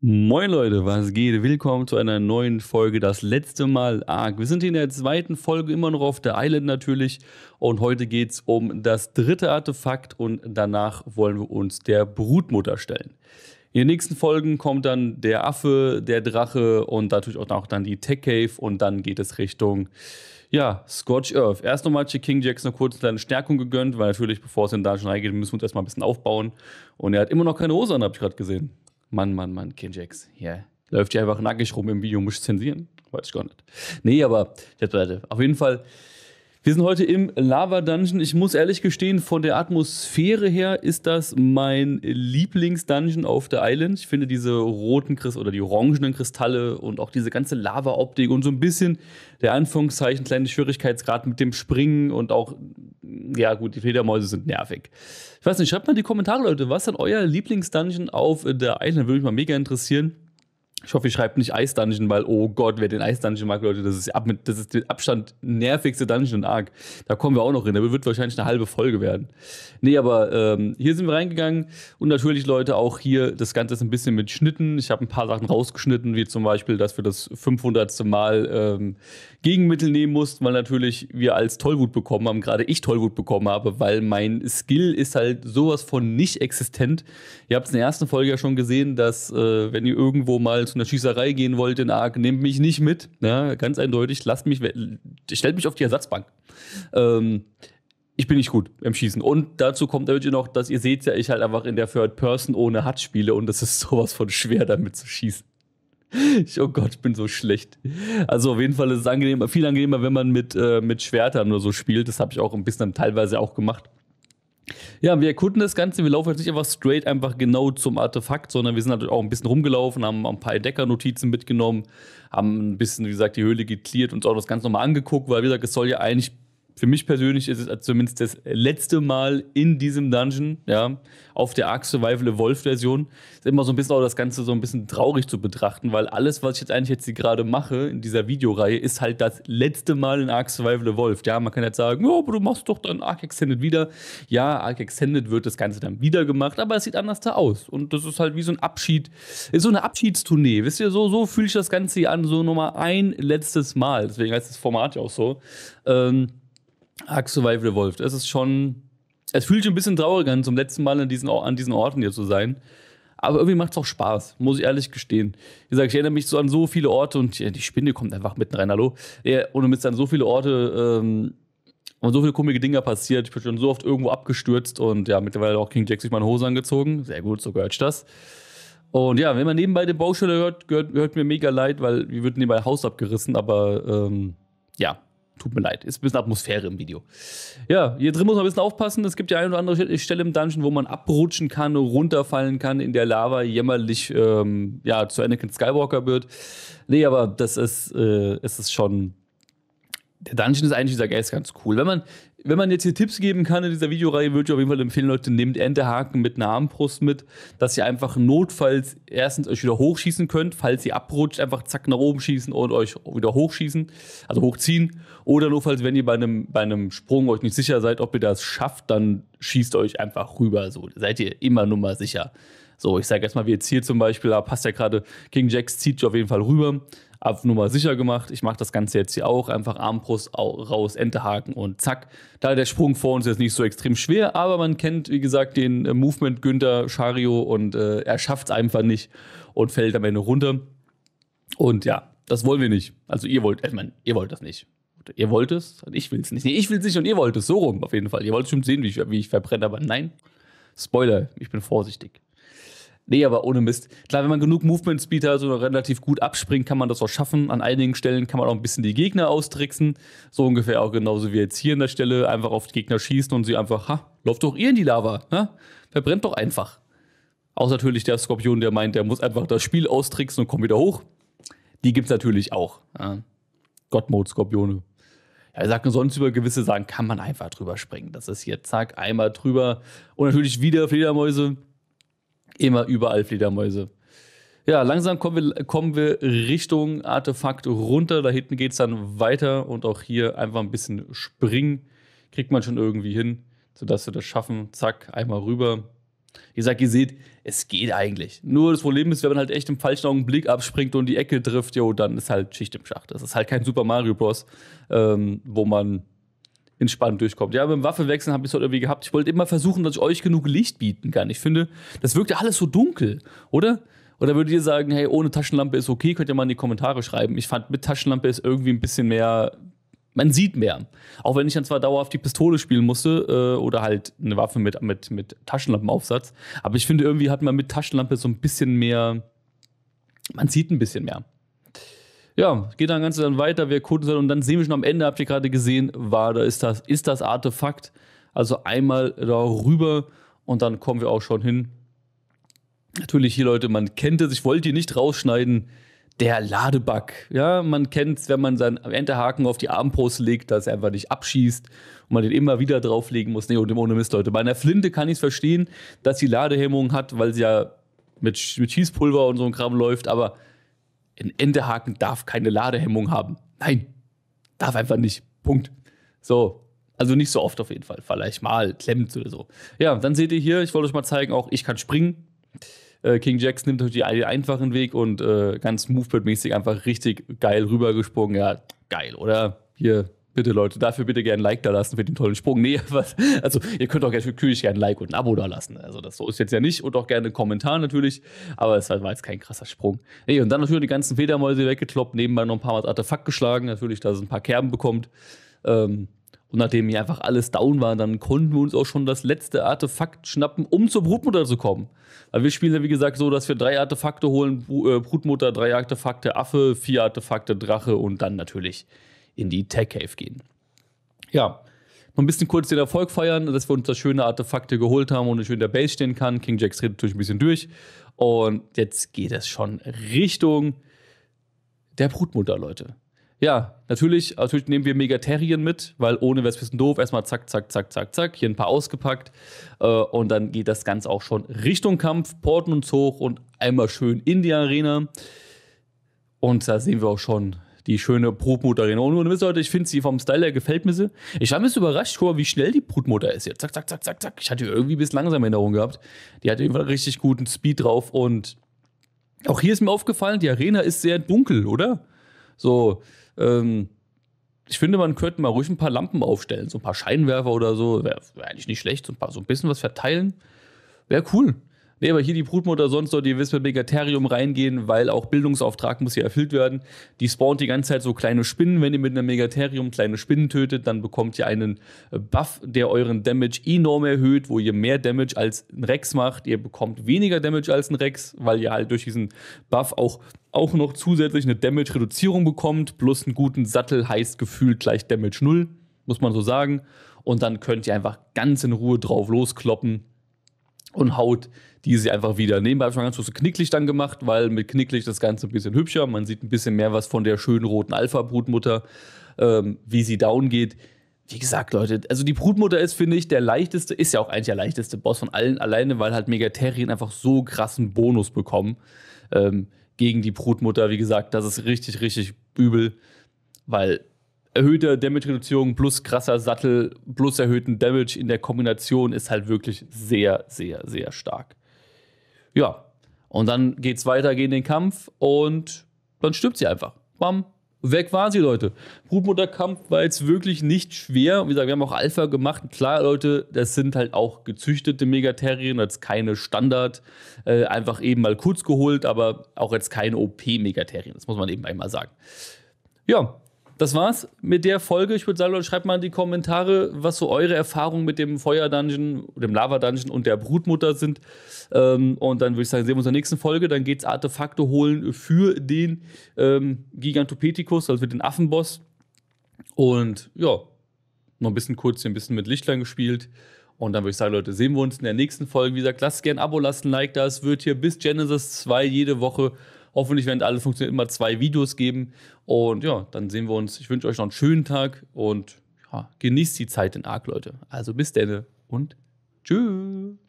Moin Leute, was geht? Willkommen zu einer neuen Folge. Das letzte Mal arg. Wir sind hier in der zweiten Folge immer noch auf der Island natürlich. Und heute geht es um das dritte Artefakt und danach wollen wir uns der Brutmutter stellen. In den nächsten Folgen kommt dann der Affe, der Drache und natürlich auch dann die Tech Cave und dann geht es Richtung ja, Scotch Earth. Erst nochmal hat King Jacks noch kurz eine Stärkung gegönnt, weil natürlich, bevor es in den Dungeon reingeht, müssen wir uns erstmal ein bisschen aufbauen. Und er hat immer noch keine Hose an, habe ich gerade gesehen. Mann, Mann, Mann, Kinjax. Ja. Yeah. Läuft ja einfach nackig rum im Video, muss ich zensieren. Weiß ich gar nicht. Nee, aber Leute, auf jeden Fall. Wir sind heute im Lava Dungeon. Ich muss ehrlich gestehen, von der Atmosphäre her ist das mein Lieblingsdungeon auf der Island. Ich finde diese roten Kristalle oder die orangenen Kristalle und auch diese ganze Lava-Optik und so ein bisschen der Anführungszeichen kleine Schwierigkeitsgrad mit dem Springen und auch ja gut, die Fledermäuse sind nervig. Ich weiß nicht, schreibt mal in die Kommentare, Leute, was ist denn euer Lieblingsdungeon auf der Island? Würde mich mal mega interessieren. Ich hoffe, ich schreibe nicht Ice Dungeon, weil, oh Gott, wer den Ice Dungeon mag, Leute, das ist, ab mit, das ist der Abstand nervigste Dungeon und Arc. Da kommen wir auch noch hin. Da wird wahrscheinlich eine halbe Folge werden. Nee, aber ähm, hier sind wir reingegangen und natürlich, Leute, auch hier das Ganze ist ein bisschen mit Schnitten. Ich habe ein paar Sachen rausgeschnitten, wie zum Beispiel, dass wir das 500. Mal ähm, Gegenmittel nehmen mussten, weil natürlich wir als Tollwut bekommen haben, gerade ich Tollwut bekommen habe, weil mein Skill ist halt sowas von nicht existent. Ihr habt es in der ersten Folge ja schon gesehen, dass, äh, wenn ihr irgendwo mal zu einer Schießerei gehen wollt in Arc, nehmt mich nicht mit. Ja, ganz eindeutig, lasst mich, stellt mich auf die Ersatzbank. Ähm, ich bin nicht gut im Schießen. Und dazu kommt natürlich noch, dass ihr seht ja, ich halt einfach in der Third Person ohne Hut spiele und es ist sowas von schwer, damit zu schießen. Ich, oh Gott, ich bin so schlecht. Also auf jeden Fall ist es angenehmer, viel angenehmer, wenn man mit, äh, mit Schwertern oder so spielt. Das habe ich auch ein bisschen teilweise auch gemacht. Ja, wir erkunden das Ganze. Wir laufen jetzt nicht einfach straight einfach genau zum Artefakt, sondern wir sind natürlich auch ein bisschen rumgelaufen, haben ein paar Entdeckernotizen mitgenommen, haben ein bisschen, wie gesagt, die Höhle geklärt und uns auch das Ganze nochmal angeguckt, weil, wie gesagt, es soll ja eigentlich für mich persönlich ist es zumindest das letzte Mal in diesem Dungeon, ja, auf der Ark Survival Evolved Version, ist immer so ein bisschen auch das Ganze so ein bisschen traurig zu betrachten, weil alles, was ich jetzt eigentlich jetzt gerade mache in dieser Videoreihe, ist halt das letzte Mal in Ark Survival Evolved. Ja, man kann jetzt sagen, ja, aber du machst doch dann Ark Extended wieder. Ja, Ark Extended wird das Ganze dann wieder gemacht, aber es sieht anders da aus. Und das ist halt wie so ein Abschied, ist so eine Abschiedstournee. Wisst ihr, so, so fühle ich das Ganze hier an, so nochmal ein letztes Mal. Deswegen heißt das Format ja auch so. Ähm, Ark Survival Evolved. Es ist schon. Es fühlt sich ein bisschen traurig an, zum letzten Mal an diesen, an diesen Orten hier zu sein. Aber irgendwie macht es auch Spaß, muss ich ehrlich gestehen. Wie gesagt, ich erinnere mich so an so viele Orte und ja, die Spinne kommt einfach mitten rein, hallo. Ja, du bist an so viele Orte ähm, und so viele komische Dinger passiert. Ich bin schon so oft irgendwo abgestürzt und ja, mittlerweile auch King Jack sich meine Hose angezogen. Sehr gut, so gehört das. Und ja, wenn man nebenbei den Baustelle hört, gehört, hört mir mega leid, weil wir würden nebenbei Haus abgerissen, aber ähm, ja, Tut mir leid. Ist ein bisschen Atmosphäre im Video. Ja, hier drin muss man ein bisschen aufpassen. Es gibt ja eine oder andere Stelle im Dungeon, wo man abrutschen kann, runterfallen kann, in der Lava jämmerlich ähm, ja, zu Anakin Skywalker wird. Nee, aber das ist, äh, es ist schon. Der Dungeon ist eigentlich, wie gesagt, ganz cool. Wenn man wenn man jetzt hier Tipps geben kann in dieser Videoreihe, würde ich auf jeden Fall empfehlen, Leute, nehmt Entehaken mit einer Armbrust mit, dass ihr einfach notfalls erstens euch wieder hochschießen könnt, falls ihr abrutscht, einfach zack nach oben schießen und euch wieder hochschießen, also hochziehen. Oder notfalls, wenn ihr bei einem, bei einem Sprung euch nicht sicher seid, ob ihr das schafft, dann schießt euch einfach rüber. So, seid ihr immer nur mal sicher. So, ich sage jetzt mal, wie jetzt hier zum Beispiel, da passt ja gerade, King Jax zieht auf jeden Fall rüber auf Nummer sicher gemacht. Ich mache das Ganze jetzt hier auch. Einfach Armbrust raus, Entehaken und zack. Da der Sprung vor uns jetzt nicht so extrem schwer, aber man kennt, wie gesagt, den äh, Movement Günther Schario und äh, er schafft es einfach nicht und fällt am Ende runter. Und ja, das wollen wir nicht. Also ihr wollt, ich äh, meine, ihr wollt das nicht. Ihr wollt es und ich will es nicht. Nee, ich will es nicht und ihr wollt es. So rum auf jeden Fall. Ihr wollt bestimmt sehen, wie ich, wie ich verbrenne, aber nein. Spoiler, ich bin vorsichtig. Nee, aber ohne Mist. Klar, wenn man genug Movement Speed hat und relativ gut abspringt, kann man das auch schaffen. An einigen Stellen kann man auch ein bisschen die Gegner austricksen. So ungefähr auch genauso wie jetzt hier an der Stelle. Einfach auf die Gegner schießen und sie einfach, ha, läuft doch ihr in die Lava. Ne? Verbrennt doch einfach. Außer natürlich der Skorpion, der meint, der muss einfach das Spiel austricksen und kommt wieder hoch. Die gibt es natürlich auch. Ja. Godmode-Skorpione. Ja, wir sagten sonst über gewisse Sachen kann man einfach drüber springen. Das ist hier zack, einmal drüber. Und natürlich wieder Fledermäuse Immer überall Fledermäuse. Ja, langsam kommen wir, kommen wir Richtung Artefakt runter. Da hinten geht es dann weiter und auch hier einfach ein bisschen springen. Kriegt man schon irgendwie hin, sodass wir das schaffen. Zack, einmal rüber. Ihr sagt, ihr seht, es geht eigentlich. Nur das Problem ist, wenn man halt echt im falschen Augenblick abspringt und die Ecke trifft, jo, dann ist halt Schicht im Schacht. Das ist halt kein Super Mario Bros., ähm, wo man entspannt durchkommt. Ja, beim Waffewechseln habe ich es heute halt irgendwie gehabt. Ich wollte immer versuchen, dass ich euch genug Licht bieten kann. Ich finde, das wirkt ja alles so dunkel, oder? Oder würdet ihr sagen, hey, ohne Taschenlampe ist okay, könnt ihr mal in die Kommentare schreiben. Ich fand, mit Taschenlampe ist irgendwie ein bisschen mehr, man sieht mehr. Auch wenn ich dann zwar dauerhaft die Pistole spielen musste äh, oder halt eine Waffe mit, mit, mit Taschenlampenaufsatz, aber ich finde, irgendwie hat man mit Taschenlampe so ein bisschen mehr, man sieht ein bisschen mehr ja, geht dann ganz dann weiter, wir erkunden und dann sehen wir schon am Ende, habt ihr gerade gesehen, war da ist das, ist das Artefakt. Also einmal darüber und dann kommen wir auch schon hin. Natürlich hier, Leute, man kennt es, ich wollte hier nicht rausschneiden, der Ladebug. Ja, man kennt es, wenn man seinen Enterhaken auf die Armbrust legt, dass er einfach nicht abschießt und man den immer wieder drauflegen muss. Nee, und ohne Mist, Leute. Bei einer Flinte kann ich es verstehen, dass sie Ladehemmung hat, weil sie ja mit, mit Schießpulver und so einem Kram läuft, aber ein Endehaken darf keine Ladehemmung haben. Nein, darf einfach nicht. Punkt. So. Also nicht so oft auf jeden Fall. Vielleicht mal klemmt oder so. Ja, dann seht ihr hier, ich wollte euch mal zeigen, auch ich kann springen. Äh, King Jax nimmt euch den einfachen Weg und äh, ganz Movebird-mäßig einfach richtig geil rübergesprungen. Ja, geil, oder? Hier, Bitte Leute, dafür bitte gerne ein Like da lassen für den tollen Sprung. Nee, was, also ihr könnt auch natürlich gerne ein Like und ein Abo da lassen. Also das so ist jetzt ja nicht und auch gerne einen Kommentar natürlich, aber es war jetzt kein krasser Sprung. Nee, und dann natürlich die ganzen Federmäuse weggekloppt, nebenbei noch ein paar Mal Artefakt geschlagen, natürlich, dass es ein paar Kerben bekommt. Ähm, und nachdem hier einfach alles down war, dann konnten wir uns auch schon das letzte Artefakt schnappen, um zur Brutmutter zu kommen. Weil wir spielen ja, wie gesagt, so, dass wir drei Artefakte holen: äh, Brutmutter, drei Artefakte, Affe, vier Artefakte, Drache und dann natürlich in die Tech Cave gehen. Ja, noch ein bisschen kurz den Erfolg feiern, dass wir uns das schöne Artefakte geholt haben und ich in der Base stehen kann. King Jacks redet natürlich ein bisschen durch. Und jetzt geht es schon Richtung der Brutmutter, Leute. Ja, natürlich, natürlich nehmen wir Megaterien mit, weil ohne wäre es ein bisschen doof. Erstmal zack, zack, zack, zack, zack, hier ein paar ausgepackt. Äh, und dann geht das Ganze auch schon Richtung Kampf, porten uns hoch und einmal schön in die Arena. Und da sehen wir auch schon die schöne Brutmutter Und wisst ihr Leute, ich finde sie vom Style her gefällt mir sie. Ich war ein bisschen überrascht, guck mal, wie schnell die Brutmutter ist. Jetzt zack, zack, zack, zack, zack. Ich hatte irgendwie ein bisschen langsam Erinnerung gehabt. Die hat jedenfalls richtig guten Speed drauf und auch hier ist mir aufgefallen, die Arena ist sehr dunkel, oder? So, ähm, ich finde, man könnte mal ruhig ein paar Lampen aufstellen, so ein paar Scheinwerfer oder so. Wäre wär eigentlich nicht schlecht, so ein, paar, so ein bisschen was verteilen. Wäre cool. Nee, aber hier die Brutmutter sonst soll die Wespe Megatherium reingehen, weil auch Bildungsauftrag muss hier erfüllt werden. Die spawnt die ganze Zeit so kleine Spinnen. Wenn ihr mit einem Megatherium kleine Spinnen tötet, dann bekommt ihr einen äh, Buff, der euren Damage enorm erhöht, wo ihr mehr Damage als ein Rex macht. Ihr bekommt weniger Damage als ein Rex, weil ihr halt durch diesen Buff auch auch noch zusätzlich eine Damage-Reduzierung bekommt, plus einen guten Sattel heißt gefühlt gleich Damage 0, muss man so sagen. Und dann könnt ihr einfach ganz in Ruhe drauf loskloppen und haut diese einfach wieder. Nebenbei habe ich mal ganz kurz knicklich dann gemacht, weil mit knicklich das Ganze ein bisschen hübscher. Man sieht ein bisschen mehr was von der schönen roten Alpha-Brutmutter, ähm, wie sie down geht. Wie gesagt, Leute, also die Brutmutter ist, finde ich, der leichteste, ist ja auch eigentlich der leichteste Boss von allen alleine, weil halt Megaterien einfach so krassen Bonus bekommen ähm, gegen die Brutmutter. Wie gesagt, das ist richtig, richtig übel, weil erhöhte Damage-Reduzierung plus krasser Sattel plus erhöhten Damage in der Kombination ist halt wirklich sehr, sehr, sehr stark. Ja, und dann geht's weiter gegen den Kampf und dann stirbt sie einfach. Bam, weg war sie, Leute. Brutmutterkampf war jetzt wirklich nicht schwer. Wie gesagt, wir haben auch Alpha gemacht. Klar, Leute, das sind halt auch gezüchtete Megaterrien, jetzt keine Standard, äh, einfach eben mal kurz geholt, aber auch jetzt keine OP-Megaterrien. Das muss man eben einmal sagen. Ja, das war's mit der Folge. Ich würde sagen, Leute, schreibt mal in die Kommentare, was so eure Erfahrungen mit dem Feuer-Dungeon, dem Lava-Dungeon und der Brutmutter sind. Ähm, und dann würde ich sagen, sehen wir uns in der nächsten Folge. Dann geht's Artefakte holen für den ähm, Gigantopithecus, also für den Affenboss. Und ja, noch ein bisschen kurz hier ein bisschen mit Lichtlein gespielt. Und dann würde ich sagen, Leute, sehen wir uns in der nächsten Folge. Wie gesagt, lasst gerne ein Abo, lasst ein Like da. Es wird hier bis Genesis 2 jede Woche Hoffentlich werden alle Funktionen immer zwei Videos geben. Und ja, dann sehen wir uns. Ich wünsche euch noch einen schönen Tag und ja, genießt die Zeit in Arc, Leute. Also bis dann und tschüss.